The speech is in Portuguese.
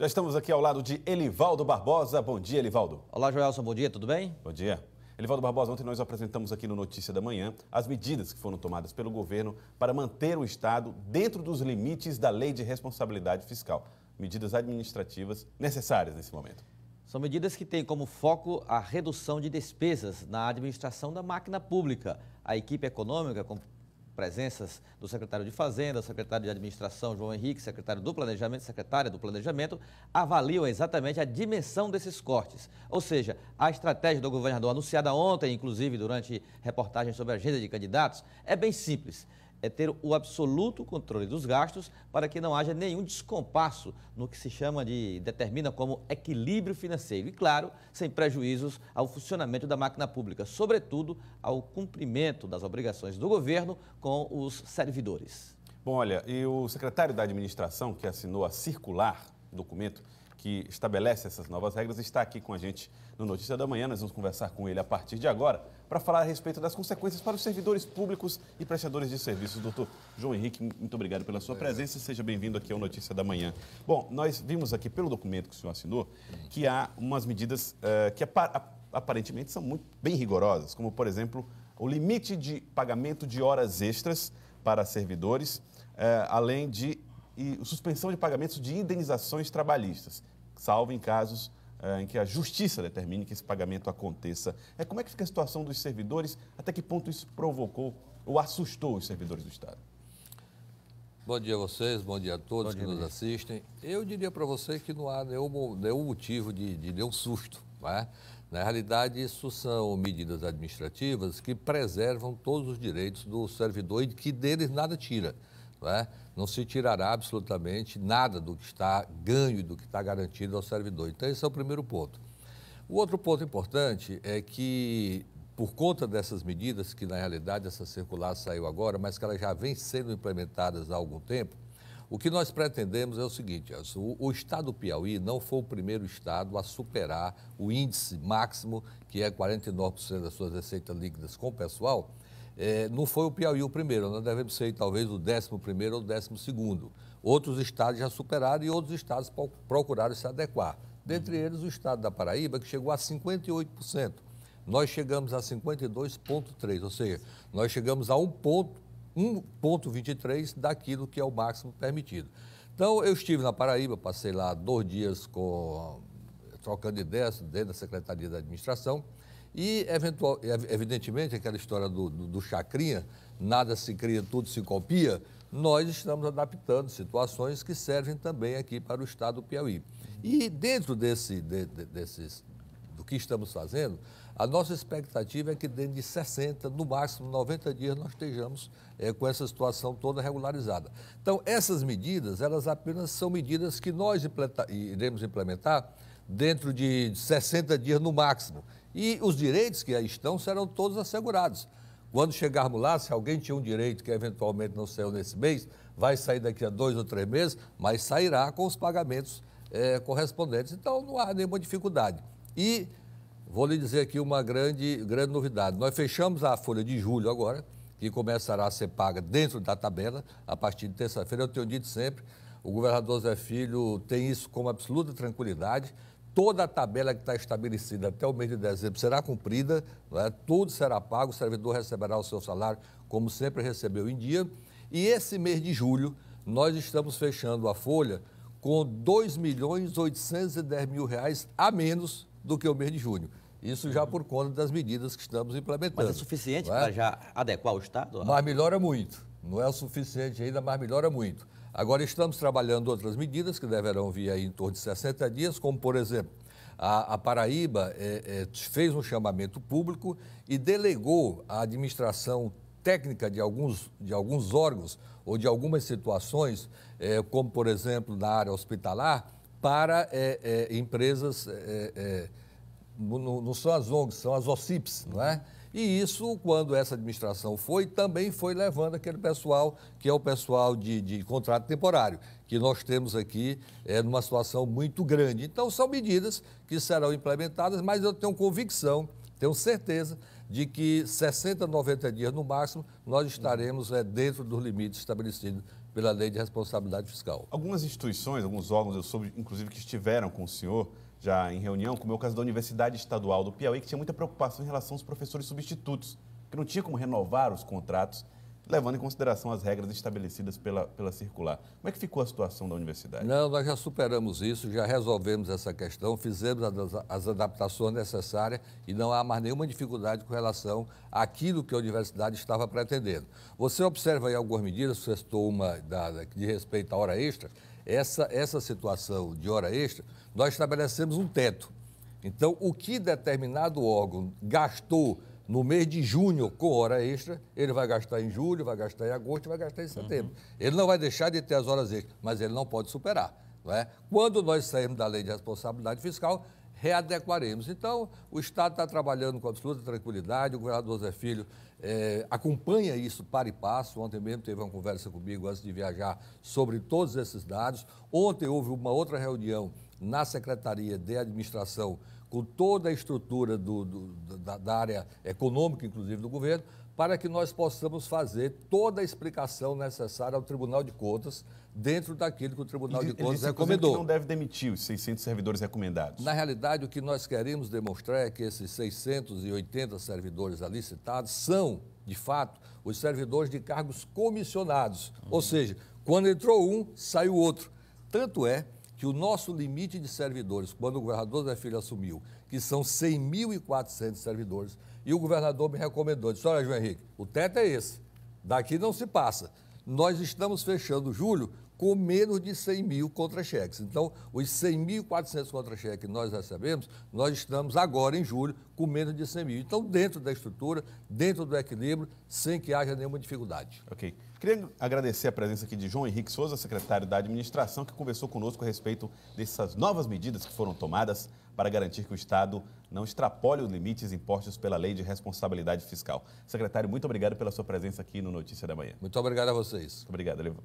Já estamos aqui ao lado de Elivaldo Barbosa. Bom dia, Elivaldo. Olá, Joelson. Bom dia, tudo bem? Bom dia. Elivaldo Barbosa, ontem nós apresentamos aqui no Notícia da Manhã as medidas que foram tomadas pelo governo para manter o Estado dentro dos limites da Lei de Responsabilidade Fiscal. Medidas administrativas necessárias nesse momento. São medidas que têm como foco a redução de despesas na administração da máquina pública. A equipe econômica presenças do secretário de Fazenda, secretário de Administração João Henrique, secretário do Planejamento, secretária do Planejamento, avaliam exatamente a dimensão desses cortes. Ou seja, a estratégia do governador, anunciada ontem, inclusive durante reportagem sobre a agenda de candidatos, é bem simples é ter o absoluto controle dos gastos para que não haja nenhum descompasso no que se chama de, determina como equilíbrio financeiro. E, claro, sem prejuízos ao funcionamento da máquina pública, sobretudo ao cumprimento das obrigações do governo com os servidores. Bom, olha, e o secretário da administração que assinou a circular, documento que estabelece essas novas regras, está aqui com a gente no Notícia da Manhã. Nós vamos conversar com ele a partir de agora para falar a respeito das consequências para os servidores públicos e prestadores de serviços. Doutor João Henrique, muito obrigado pela sua presença. Seja bem-vindo aqui ao Notícia da Manhã. Bom, nós vimos aqui pelo documento que o senhor assinou que há umas medidas uh, que aparentemente são muito bem rigorosas, como, por exemplo, o limite de pagamento de horas extras para servidores, uh, além de e suspensão de pagamentos de indenizações trabalhistas, salvo em casos eh, em que a justiça determine que esse pagamento aconteça. É, como é que fica a situação dos servidores? Até que ponto isso provocou ou assustou os servidores do Estado? Bom dia a vocês, bom dia a todos dia, que nos assistem. Eu diria para vocês que não há nenhum, nenhum motivo de, de nenhum susto. Né? Na realidade, isso são medidas administrativas que preservam todos os direitos do servidor e que deles nada tira. Não, né? não se tirará absolutamente nada do que está ganho e do que está garantido ao servidor. Então, esse é o primeiro ponto. O outro ponto importante é que, por conta dessas medidas, que na realidade essa circular saiu agora, mas que ela já vem sendo implementadas há algum tempo, o que nós pretendemos é o seguinte: o, estado do Piauí não foi o primeiro estado a superar o índice máximo, que é 49% das suas receitas líquidas com pessoal, é, não foi o Piauí o primeiro, nós né? devemos ser talvez o décimo primeiro ou o décimo segundo. Outros estados já superaram e outros estados procuraram se adequar. Dentre uhum. eles, o estado da Paraíba, que chegou a 58%. Nós chegamos a 52,3%, ou seja, nós chegamos a 1,23% daquilo que é o máximo permitido. Então, eu estive na Paraíba, passei lá dois dias com, trocando ideias dentro da Secretaria da Administração. E, eventual, evidentemente, aquela história do, do, do chacrinha, nada se cria, tudo se copia, nós estamos adaptando situações que servem também aqui para o Estado do Piauí. E dentro desse, de, de, desses, do que estamos fazendo, a nossa expectativa é que dentro de 60, no máximo 90 dias, nós estejamos é, com essa situação toda regularizada. Então, essas medidas, elas apenas são medidas que nós iremos implementar dentro de 60 dias no máximo. E os direitos que aí estão serão todos assegurados. Quando chegarmos lá, se alguém tinha um direito que eventualmente não saiu nesse mês, vai sair daqui a dois ou três meses, mas sairá com os pagamentos é, correspondentes. Então não há nenhuma dificuldade. E vou lhe dizer aqui uma grande, grande novidade. Nós fechamos a folha de julho agora, que começará a ser paga dentro da tabela, a partir de terça-feira. Eu tenho dito sempre, o governador Zé Filho tem isso com absoluta tranquilidade toda a tabela que está estabelecida até o mês de dezembro será cumprida, né? tudo será pago, o servidor receberá o seu salário, como sempre recebeu em dia. E esse mês de julho, nós estamos fechando a folha com R$ milhões mil reais a menos do que o mês de junho. Isso já por conta das medidas que estamos implementando. Mas é suficiente é? para já adequar o Estado? Mas melhora muito. Não é o suficiente ainda, mas melhora muito. Agora, estamos trabalhando outras medidas que deverão vir aí em torno de 60 dias, como, por exemplo, a, a Paraíba é, é, fez um chamamento público e delegou a administração técnica de alguns, de alguns órgãos ou de algumas situações, é, como, por exemplo, na área hospitalar, para é, é, empresas, é, não, não são as ONGs, são as OCIPs, não é? E isso, quando essa administração foi, também foi levando aquele pessoal, que é o pessoal de, de contrato temporário, que nós temos aqui é, numa situação muito grande. Então, são medidas que serão implementadas, mas eu tenho convicção, tenho certeza, de que 60, 90 dias no máximo, nós estaremos é, dentro dos limites estabelecidos pela Lei de Responsabilidade Fiscal. Algumas instituições, alguns órgãos, eu soube, inclusive, que estiveram com o senhor já em reunião, como é o caso da Universidade Estadual do Piauí, que tinha muita preocupação em relação aos professores substitutos, que não tinha como renovar os contratos, levando em consideração as regras estabelecidas pela, pela circular. Como é que ficou a situação da universidade? Não, nós já superamos isso, já resolvemos essa questão, fizemos as, as adaptações necessárias e não há mais nenhuma dificuldade com relação àquilo que a universidade estava pretendendo. Você observa aí algumas medidas, você citou uma da, de respeito à hora extra, essa, essa situação de hora extra, nós estabelecemos um teto. Então, o que determinado órgão gastou no mês de junho com hora extra, ele vai gastar em julho, vai gastar em agosto, vai gastar em uhum. setembro. Uhum. Ele não vai deixar de ter as horas extras, mas ele não pode superar. Não é? Quando nós sairmos da lei de responsabilidade fiscal, readequaremos. Então, o Estado está trabalhando com absoluta tranquilidade, o governador Zé Filho é, acompanha isso para e passo. Ontem mesmo teve uma conversa comigo antes de viajar sobre todos esses dados. Ontem houve uma outra reunião na Secretaria de Administração com toda a estrutura do, do, da, da, área econômica, inclusive do governo, para que nós possamos fazer toda a explicação necessária ao Tribunal de Contas, dentro daquilo que o Tribunal ele, de Contas ele recomendou. Que não deve demitir os 600 servidores recomendados. Na realidade, o que nós queremos demonstrar é que esses 680 servidores ali citados são, de fato, os servidores de cargos comissionados. Uhum. Ou seja, quando entrou um, saiu outro. Tanto é que o nosso limite de servidores, quando o governador Zé Filho assumiu, que são 100.400 servidores, e o governador me recomendou, disse, olha, João Henrique, o teto é esse, daqui não se passa. Nós estamos fechando julho com menos de 100 mil contra-cheques. Então, os 100.400 contra-cheques que nós recebemos, nós estamos agora, em julho, com menos de 100 mil. Então, dentro da estrutura, dentro do equilíbrio, sem que haja nenhuma dificuldade. Ok. Queria agradecer a presença aqui de João Henrique Souza, secretário da Administração, que conversou conosco a respeito dessas novas medidas que foram tomadas para garantir que o Estado não extrapole os limites impostos pela Lei de Responsabilidade Fiscal. Secretário, muito obrigado pela sua presença aqui no Notícia da Manhã. Muito obrigado a vocês. Muito obrigado.